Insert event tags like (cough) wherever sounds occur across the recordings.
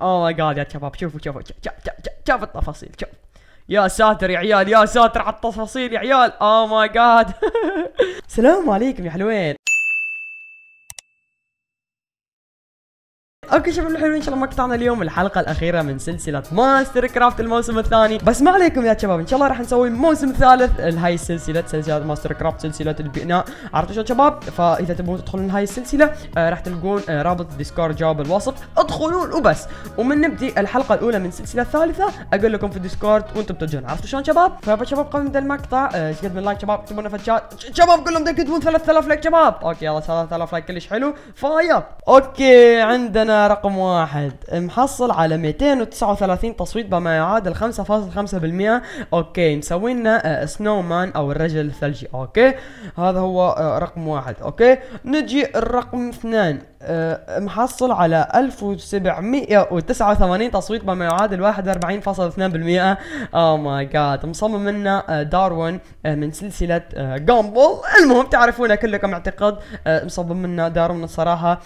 اوه ماي جاد يا شباب شوفوا شوفوا شوف التفاصيل شوف يا ساتر يا عيال يا ساتر على التفاصيل يا عيال اوه ماي جاد السلام عليكم يا حلوين اوكي شباب الحلوين ان شاء الله مقطعنا اليوم الحلقه الاخيره من سلسله ماستر كرافت الموسم الثاني بس ما عليكم يا شباب ان شاء الله راح نسوي موسم ثالث لهي السلسله سلسله ماستر كرافت سلسله البناء عرفتوا شو شباب فاذا تبون تدخلون هاي السلسله آه راح تلقون آه رابط الديسكورد جوا بالوصف ادخلون وبس ومن نبدي الحلقه الاولى من السلسله الثالثه اقول لكم في الديسكورد وانتم بتجون عرفتوا شلون شباب فشباب قبل نبدا المقطع ايش آه، قد من لايك شباب اكتبوا لنا في الشات شباب كلهم تكتبون 3000 لايك شباب اوكي يلا 3000 لايك كلش حلو فايا اوكي عندنا رقم واحد محصل على 239 تصويت بما يعادل 5.5% اوكي مسوينا سنو آه، مان او الرجل الثلجي اوكي هذا هو آه، رقم واحد اوكي نجي الرقم اثنان آه، محصل على 1789 تصويت بما يعادل 41.2% او ماي جاد مصمم لنا آه، داروين آه، من سلسله جامبل المهم تعرفونه كلكم اعتقد مصمم لنا داروين الصراحه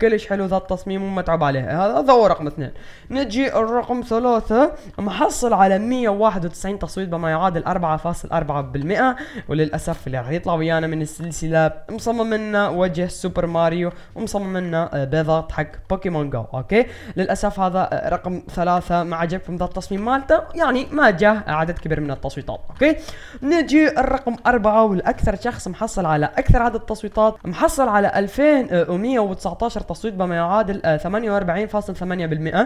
كلش حلو ذا التصميم ومتعب عليه هذا هو رقم اثنين نجي الرقم ثلاثة محصل على 191 تصويت بما يعادل 4.4% وللاسف اللي راح يطلع ويانا من السلسله مصمم لنا وجه سوبر ماريو ومصمم منا آه، بيضات حق بوكيمون جو اوكي للاسف هذا آه، رقم ثلاثة ما عجبكم ذا التصميم مالته يعني ما جاه عدد كبير من التصويتات اوكي نجي الرقم أربعة والاكثر شخص محصل على اكثر عدد تصويتات محصل على 2119 تصويت بما يعادل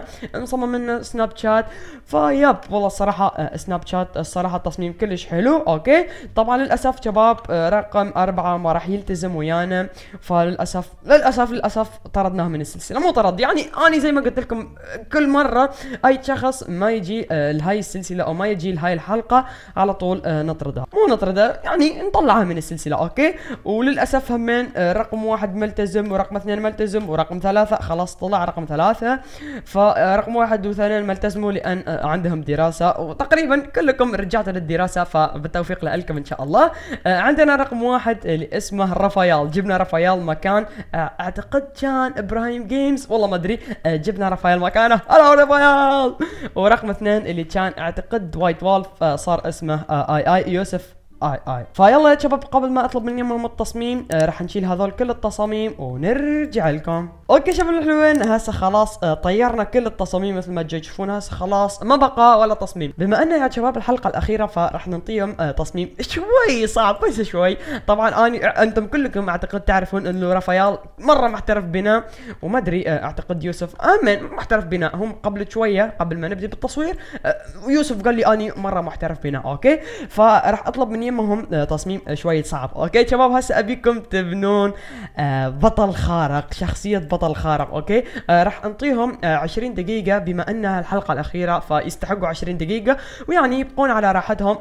48.8% مصمم منه سناب شات فيب والله الصراحة سناب آه، شات الصراحة التصميم كلش حلو اوكي طبعا للاسف شباب رقم أربعة ما راح يلتزم ويانا فللاسف للاسف للاسف للاسف طردناه من السلسله مو طرد يعني اني زي ما قلت لكم كل مره اي شخص ما يجي آه، لهاي السلسله او ما يجي لهاي الحلقه على طول آه، نطرده مو نطرده يعني نطلعه من السلسله اوكي وللاسف همين آه، رقم واحد ملتزم ورقم اثنين ملتزم ورقم ثلاثه خلاص طلع رقم ثلاثه فرقم واحد واثنين ملتزموا لان عندهم دراسه وتقريبا كلكم رجعتوا للدراسه فبالتوفيق لكم ان شاء الله عندنا رقم واحد اللي اسمه رفايال جبنا رفايال مكان اعتقد كان ابراهيم جيمز والله ما ادري آه، جبنا رافائيل مكانه هلا رافائيل ورقم اثنين اللي كان اعتقد وايت وولف آه، صار اسمه آه، اي اي يوسف اي اي فيلا يا شباب قبل ما اطلب من يمهم التصميم آه راح نشيل هذول كل التصاميم ونرجع لكم اوكي شباب الحلوين هسه خلاص آه طيرنا كل التصاميم مثل ما تشوفون هسه خلاص ما بقى ولا تصميم بما انه يا شباب الحلقه الاخيره فراح نعطيهم آه تصميم شوي صعب بس شوي طبعا اني انتم كلكم اعتقد تعرفون انه رافايال مره محترف بنا وما ادري آه، اعتقد يوسف امن محترف بنا هم قبل شويه قبل ما نبدا بالتصوير آه، يوسف قال لي اني مره محترف بنا اوكي فراح اطلب من يم تصميمهم آه، تصميم شوية صعب اوكي شباب هسه ابيكم تبنون آه، بطل خارق شخصية بطل خارق اوكي آه، راح انطيهم 20 دقيقة بما انها الحلقة الاخيرة فيستحقوا 20 دقيقة ويعني يبقون على راحتهم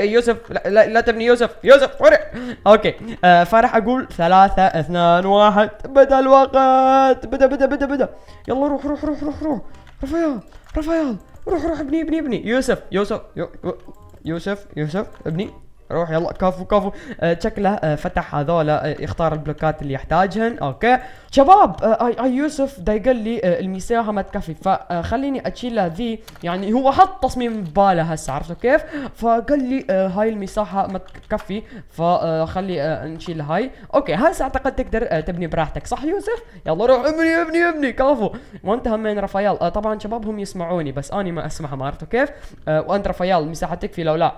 يوسف لا, لا تبني يوسف يوسف ورع اوكي فراح اقول ثلاثة اثنان واحد بدا الوقت بدا بدا بدا بدا يلا روح روح روح روح روح رفيال رفيال روح روح ابني ابني ابني يوسف يوسف يوسف يوسف ابني روح يلا كفو كفو آه، شكله آه فتح هذول آه يختار البلوكات اللي يحتاجهن اوكي شباب آه، اي آه يوسف دا يقول لي آه ما تكفي فخليني آه، اشيل ذي يعني هو حط تصميم بباله هسه عرفتوا كيف فقال لي آه هاي المساحه ما تكفي فخلي آه نشيل هاي اوكي هسه اعتقد تقدر آه تبني براحتك صح يوسف يلا روح ابني ابني ابني كفو وانت همين رفيال آه طبعا شباب هم يسمعوني بس انا ما اسمعهم عرفتوا كيف آه وانت رفيال المساحه تكفي لو لا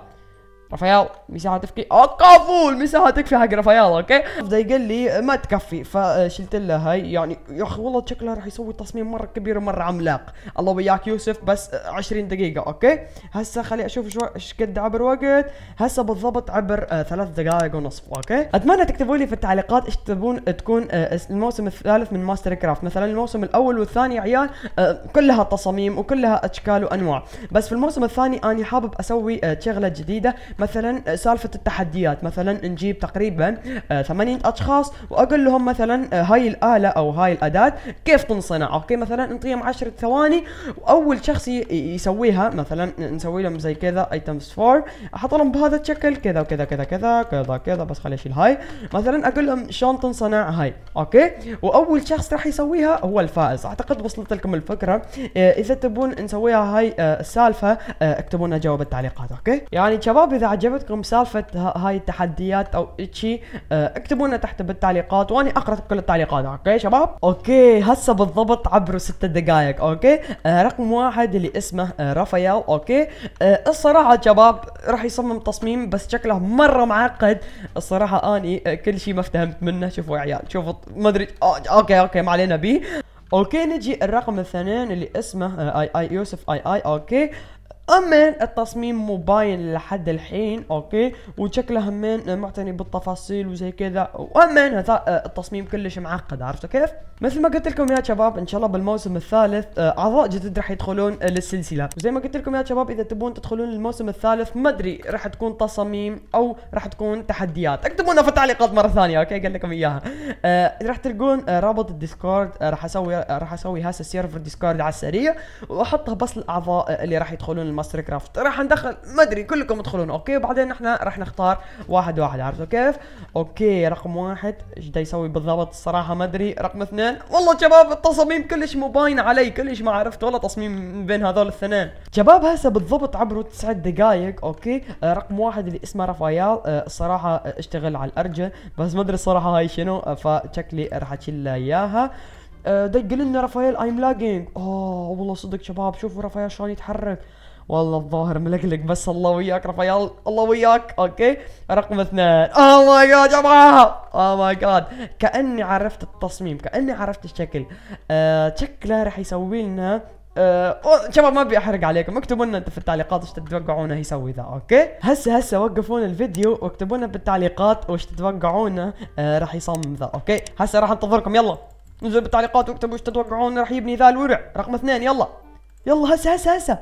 رافائيل مساحه تفكي اوكافو آه، المساحه تكفي حق رافائيل اوكي فبدا قال لي ما تكفي فشلت له هاي يعني يا اخي والله شكلها راح يسوي تصميم مره كبير ومره عملاق الله وياك يوسف بس 20 دقيقه اوكي هسه خلي اشوف شو ايش قد عبر وقت هسه بالضبط عبر آه ثلاث دقائق ونصف اوكي اتمنى تكتبوا لي في التعليقات ايش تبون تكون آه الموسم الثالث من ماستر كرافت مثلا الموسم الاول والثاني عيال آه كلها تصاميم وكلها اشكال وانواع بس في الموسم الثاني اني حابب اسوي آه شغله جديده مثلا آه، سالفه التحديات مثلا نجيب تقريبا آه، ثمانين اشخاص واقول لهم مثلا آه، هاي الاله او هاي الاداه كيف تنصنع اوكي مثلا نعطيهم عشرة ثواني واول شخص يسويها مثلا نسوي لهم زي كذا ايتمز فور احط لهم بهذا الشكل كذا وكذا كذا كذا كذا كذا بس خليني اشيل هاي مثلا اقول لهم شلون تنصنع هاي اوكي واول شخص راح يسويها هو الفائز اعتقد وصلت لكم الفكره اذا تبون نسويها هاي السالفه اكتبوا لنا جواب التعليقات اوكي يعني شباب اذا اذا عجبتكم سالفه هاي التحديات او شيء آه، اكتبوا لنا تحت بالتعليقات وانا اقرا كل التعليقات اوكي شباب اوكي هسه بالضبط عبروا ست دقائق اوكي آه، رقم واحد اللي اسمه آه اوكي آه، الصراحه شباب راح يصمم تصميم بس شكله مره معقد الصراحه اني كل شيء ما افتهمت منه شوفوا يا عيال شوفوا ما ادري اوكي اوكي ما علينا بيه اوكي نجي الرقم الثاني اللي اسمه اي اي يوسف اي اي اوكي اما التصميم مو باين لحد الحين اوكي وشكله همين معتني بالتفاصيل وزي كذا واما هذا آه، التصميم كلش معقد عرفتوا كيف مثل ما قلت لكم يا شباب ان شاء الله بالموسم الثالث آه، اعضاء جدد راح يدخلون للسلسله وزي ما قلت لكم يا شباب اذا تبون تدخلون الموسم الثالث ما ادري راح تكون تصاميم او راح تكون تحديات اكتبوا لنا في التعليقات مره ثانيه اوكي قال لكم اياها آه راح تلقون آه، رابط الديسكورد راح اسوي راح اسوي هسه سيرفر ديسكورد على السريع واحطه بس الاعضاء اللي راح يدخلون ماستر كرافت راح ندخل ما ادري كلكم ادخلون اوكي وبعدين احنا راح نختار واحد واحد عرفتوا كيف اوكي رقم واحد ايش دا يسوي بالضبط الصراحه ما ادري رقم اثنين والله شباب التصاميم كلش مو باينه علي كلش ما عرفت والله تصميم بين هذول الاثنين شباب هسه بالضبط عبروا تسع دقائق اوكي آه، رقم واحد اللي اسمه رافايال آه، الصراحه اشتغل على الارجل بس ما ادري الصراحه هاي شنو آه، فشكلي راح اشيل اياها دق لنا رافائيل ايم لاجينج اوه والله صدق شباب شوفوا رافائيل شلون يتحرك والله الظاهر ملقلق بس الله وياك رفايال الله وياك اوكي رقم اثنين اوه ماي جاد يا جماعه اوه ماي جاد كاني عرفت التصميم كاني عرفت الشكل آه شكله راح يسوي لنا أه شباب ما ابي احرق عليكم اكتبوا لنا انت في التعليقات وش تتوقعونه يسوي ذا اوكي هسه هسه وقفون الفيديو واكتبوا لنا بالتعليقات وش تتوقعونه أه راح يصمم ذا اوكي هسه راح انتظركم يلا نزل بالتعليقات واكتبوا وش تتوقعون راح يبني ذا الورع رقم اثنين يلا يلا هسه هسه هسه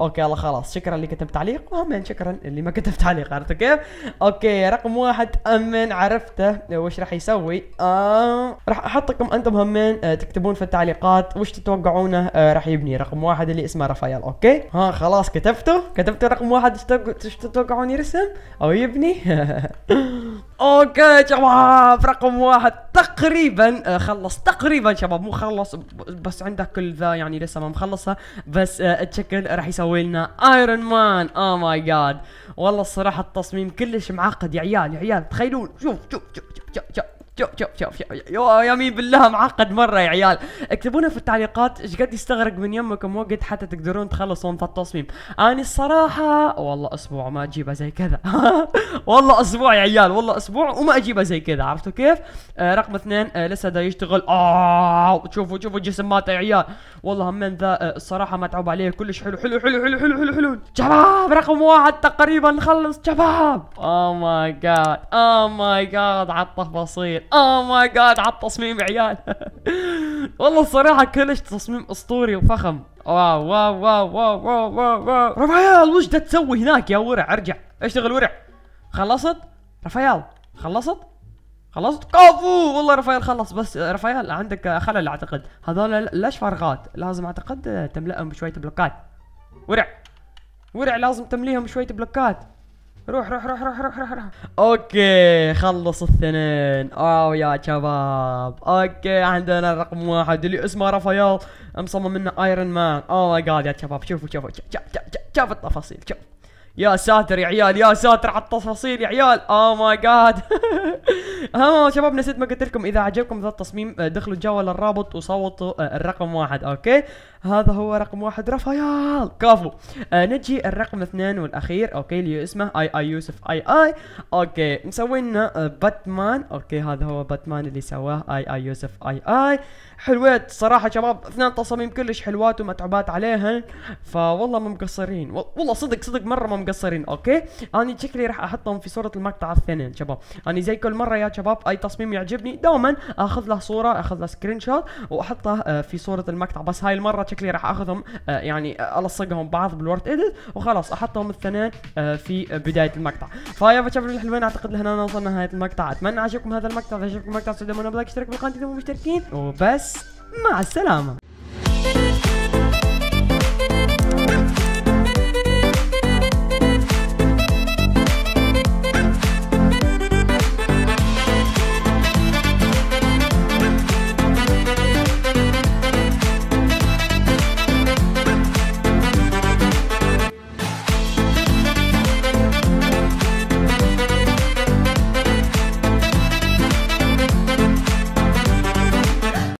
اوكي يلا خلاص شكرا اللي كتب تعليق وهم شكرا اللي ما كتب تعليق عرفت كيف اوكي رقم واحد امن عرفته وش راح يسوي آه راح احطكم انتم همين آه تكتبون في التعليقات وش تتوقعونه آه راح يبني رقم واحد اللي اسمه رافائيل اوكي ها خلاص كتبته كتبته رقم واحد ايش تتوقعون يرسم او يبني (laughs) اوكي شباب رقم واحد تقريبا آه، خلص تقريبا شباب مو خلص بس عندك كل ذا يعني لسه ما مخلصها بس آه، تشكل راح يسوي لنا ايرون مان او ماي جاد والله الصراحه التصميم كلش معقد يا عيال يا عيال تخيلون شوف شوف شوف, شوف, شوف. شوف شوف شوف شوف يمين بالله معقد مره يا عيال اكتبوا في التعليقات ايش قد يستغرق من يمكم وقت حتى تقدرون تخلصون في التصميم انا الصراحه والله اسبوع ما اجيبها زي كذا (laughs) والله اسبوع يا عيال والله اسبوع وما اجيبها زي كذا عرفتوا كيف آه رقم اثنين آه لسه دا يشتغل آه شوفوا شوفوا ماته يا عيال والله همين ذا آه الصراحه متعوب عليه كلش حلو حلو حلو حلو حلو حلو حلو شباب رقم واحد تقريبا خلص شباب او ماي جاد او ماي جاد على التفاصيل اوه oh ماي جاد على التصميم عيال والله الصراحه كلش تصميم اسطوري وفخم واو واو واو واو واو واو, واو. رفايال وش دا تسوي هناك يا ورع ارجع اشتغل ورع خلصت رفايال خلصت خلصت كفو والله رفايل خلص بس رفايل عندك خلل اعتقد هذول ليش فارغات لازم اعتقد تملأهم بشويه بلوكات ورع ورع لازم تمليهم بشويه بلوكات روح روح روح روح روح روح, روح. اوكي خلص الثنين او آه، يا شباب اوكي عندنا رقم واحد اللي اسمه رافائيل مصمم منه ايرون مان او ماي جاد يا شباب شوفوا شوفوا شوف شوف, التفاصيل شوف يا ساتر يا عيال يا ساتر على التفاصيل يا عيال او ماي جاد ها شباب نسيت ما قلت لكم اذا عجبكم ذا التصميم آه، دخلوا جوا للرابط وصوتوا آه، الرقم واحد اوكي هذا هو رقم واحد رافائيل كفو آه نجي الرقم اثنين والاخير اوكي اللي اسمه اي اي يوسف اي اي اوكي مسوي لنا باتمان اوكي هذا هو باتمان اللي سواه اي اي يوسف اي اي حلوات صراحه شباب اثنين تصاميم كلش حلوات ومتعوبات عليهن فوالله مو مقصرين والله صدق صدق مره ما مقصرين اوكي انا شكلي راح احطهم في صوره المقطع الثاني شباب انا زي كل مره يا شباب اي تصميم يعجبني دوما اخذ له صوره اخذ له سكرين شوت واحطه آه، في صوره المقطع بس هاي المره شكلي راح اخذهم آه، يعني الصقهم بعض بالورد اديت وخلاص احطهم الاثنين آه، في بدايه المقطع فيا شباب الحلوين اعتقد لهنا وصلنا نهايه المقطع اتمنى عجبكم هذا المقطع اذا عجبكم المقطع سدمونا بلايك اشترك بالقناه اذا مو مشتركين وبس مع السلامه